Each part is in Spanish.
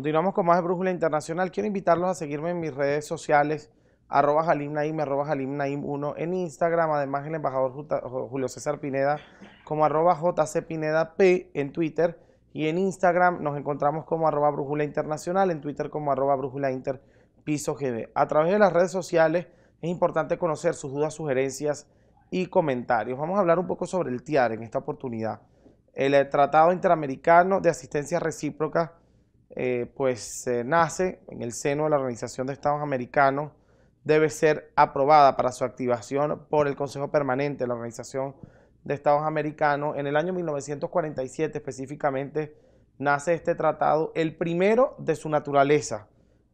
Continuamos con más de Brújula Internacional. Quiero invitarlos a seguirme en mis redes sociales, arroba jalimnaim, arroba jalimnaim1 en Instagram, además el embajador Julio César Pineda como arroba P en Twitter y en Instagram nos encontramos como arroba brújula internacional, en Twitter como arroba brújula inter piso A través de las redes sociales es importante conocer sus dudas, sugerencias y comentarios. Vamos a hablar un poco sobre el TIAR e en esta oportunidad. El eh, Tratado Interamericano de Asistencia Recíproca eh, pues nace en el seno de la Organización de Estados Americanos, debe ser aprobada para su activación por el Consejo Permanente de la Organización de Estados Americanos. En el año 1947 específicamente nace este tratado, el primero de su naturaleza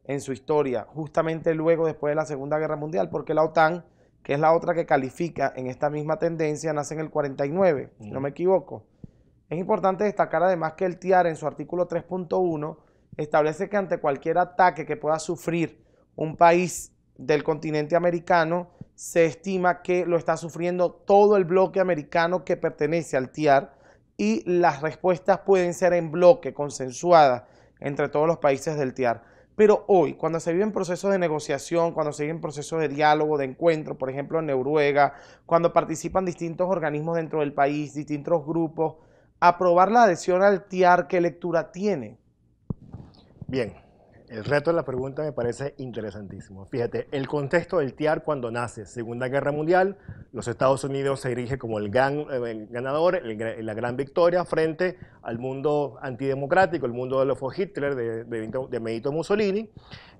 en su historia, justamente luego después de la Segunda Guerra Mundial, porque la OTAN, que es la otra que califica en esta misma tendencia, nace en el 49, si no me equivoco. Es importante destacar además que el TIAR en su artículo 3.1 establece que ante cualquier ataque que pueda sufrir un país del continente americano, se estima que lo está sufriendo todo el bloque americano que pertenece al TIAR y las respuestas pueden ser en bloque, consensuadas entre todos los países del TIAR. Pero hoy, cuando se viven procesos de negociación, cuando se viven procesos de diálogo, de encuentro, por ejemplo en Noruega, cuando participan distintos organismos dentro del país, distintos grupos, aprobar la adhesión al TIAR, ¿qué lectura tiene? Bien, el reto de la pregunta me parece interesantísimo. Fíjate, el contexto del TIAR cuando nace, Segunda Guerra Mundial, los Estados Unidos se erige como el gran eh, ganador, la gran victoria frente al mundo antidemocrático, el mundo de los Hitler, de, de, Benito Mussolini,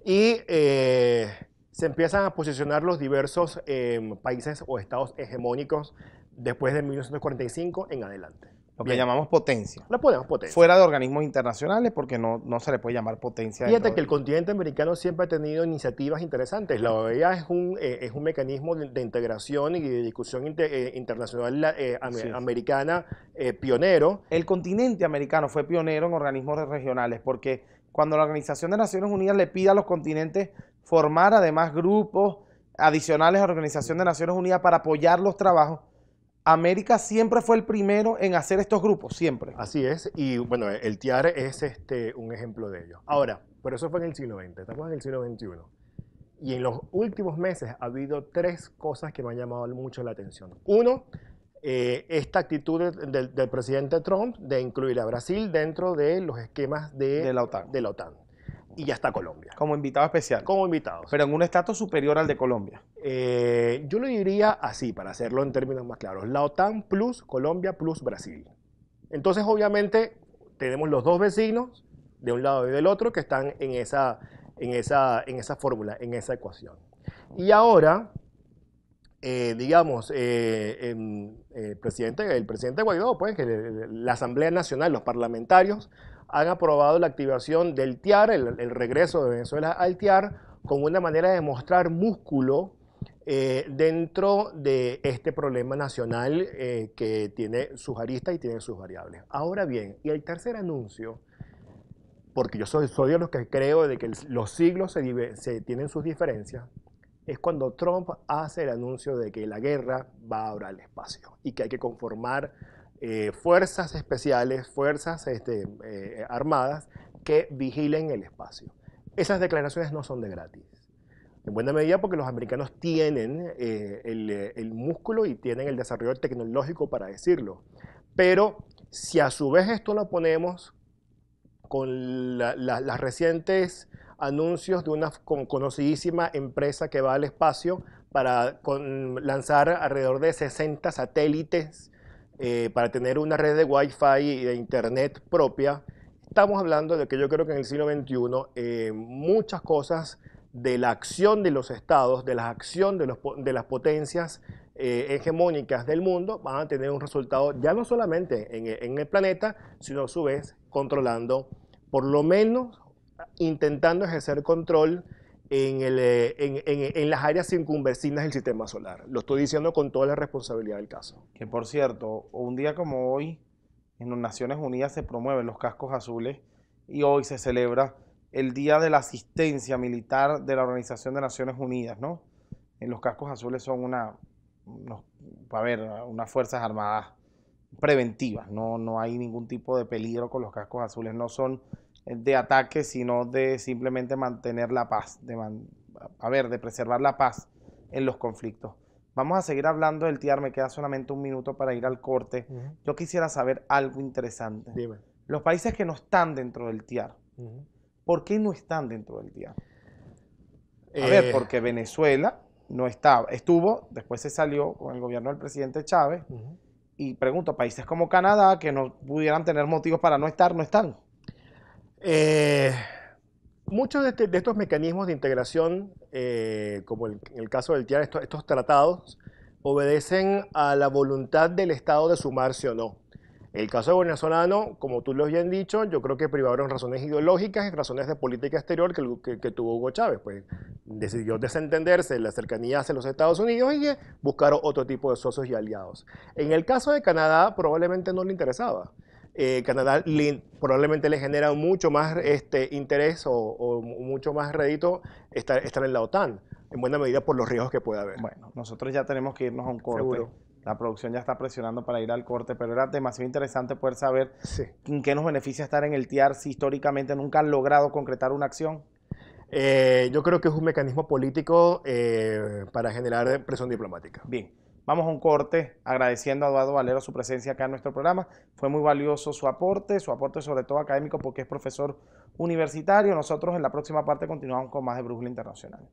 y eh, se empiezan a posicionar los diversos eh, países o estados hegemónicos después de 1945 en adelante. Lo que llamamos potencia. La podemos potencia. Fuera de organismos internacionales, porque no, no se le puede llamar potencia. Fíjate que el continente americano siempre ha tenido iniciativas interesantes. La OEA es un, eh, es un mecanismo de, integración y de discusión eh, internacional eh, americana pionero. El continente americano fue pionero en organismos regionales, porque cuando la Organización de Naciones Unidas le pide a los continentes formar además grupos adicionales a la Organización de Naciones Unidas para apoyar los trabajos, América siempre fue el primero en hacer estos grupos, siempre. Así es, y bueno, el TIAR es este, un ejemplo de ello. Ahora, pero eso fue en el siglo XX, estamos en el siglo XXI. Y en los últimos meses ha habido tres cosas que me han llamado mucho la atención. Uno, eh, esta actitud del, presidente Trump de incluir a Brasil dentro de los esquemas De la OTAN y ya está Colombia. Como invitado especial. Como invitado. Pero en un estatus superior al de Colombia. Eh, yo lo diría así, para hacerlo en términos más claros. La OTAN plus Colombia plus Brasil. Entonces, obviamente, tenemos los dos vecinos, de un lado y del otro, que están en esa, en esa, en esa fórmula, en esa ecuación. Y ahora, eh, digamos, eh, em, presidente, el presidente Guaidó, pues, la Asamblea Nacional, los parlamentarios, han aprobado la activación del TIAR, el, regreso de Venezuela al TIAR, como una manera de mostrar músculo eh, dentro de este problema nacional eh, que tiene sus aristas y tiene sus variables. Ahora bien, y el tercer anuncio, porque yo soy, de los que creo de que los siglos se, se tienen sus diferencias, es cuando Trump hace el anuncio de que la guerra va ahora al espacio y que hay que conformar eh, fuerzas especiales, fuerzas este, eh, armadas que vigilen el espacio. Esas declaraciones no son de gratis. En buena medida porque los americanos tienen eh, el, músculo y tienen el desarrollo tecnológico para decirlo. Pero si a su vez esto lo ponemos con los las recientes anuncios de una conocidísima empresa que va al espacio para lanzar alrededor de 60 satélites eh, para tener una red de Wi-Fi y de Internet propia, estamos hablando de que yo creo que en el siglo XXI eh, muchas cosas de la acción de los estados, de la acción de, las potencias eh, hegemónicas del mundo, van a tener un resultado ya no solamente en, e, en el planeta, sino a su vez controlando, por lo menos intentando ejercer control eh, en, las áreas circunvecinas del sistema solar. Lo estoy diciendo con toda la responsabilidad del caso. Que por cierto, un día como hoy, en las Naciones Unidas se promueven los cascos azules y hoy se celebra el Día de la Asistencia Militar de la Organización de Naciones Unidas, ¿no? En los cascos azules son una, a ver, unas fuerzas armadas preventivas, no, no hay ningún tipo de peligro con los cascos azules, no son de ataque, sino de simplemente mantener la paz, de a ver, de preservar la paz en los conflictos. Vamos a seguir hablando del TIAR, me queda solamente un minuto para ir al corte. Yo quisiera saber algo interesante. Los países que no están dentro del TIAR, ¿por qué no están dentro del TIAR? A ver, eh. porque Venezuela no estaba, estuvo, después se salió con el gobierno del presidente Chávez. Y pregunto, países como Canadá, que no pudieran tener motivos para no estar, no están. Eh, muchos este, de, estos mecanismos de integración, eh, como en el caso del TIAR, estos, tratados, obedecen a la voluntad del Estado de sumarse o no. El caso de venezolano, como tú lo bien dicho, yo creo que privaron razones ideológicas y razones de política exterior que, tuvo Hugo Chávez. Pues decidió desentenderse de la cercanía hacia los Estados Unidos y buscar otro tipo de socios y aliados. En el caso de Canadá, probablemente no le interesaba. Eh, Canadá probablemente le genera mucho más este, interés o, mucho más rédito estar, en la OTAN, en buena medida por los riesgos que puede haber. Bueno, nosotros ya tenemos que irnos a un corte. La producción ya está presionando para ir al corte, pero era demasiado interesante poder saber en qué nos beneficia estar en el TIAR si históricamente nunca han logrado concretar una acción. Eh, yo creo que es un mecanismo político eh, para generar presión diplomática. Bien. Vamos a un corte agradeciendo a Eduardo Valero su presencia acá en nuestro programa. Fue muy valioso su aporte, su aporte sobre todo académico porque es profesor universitario. Nosotros en la próxima parte continuamos con más de Brújula Internacional.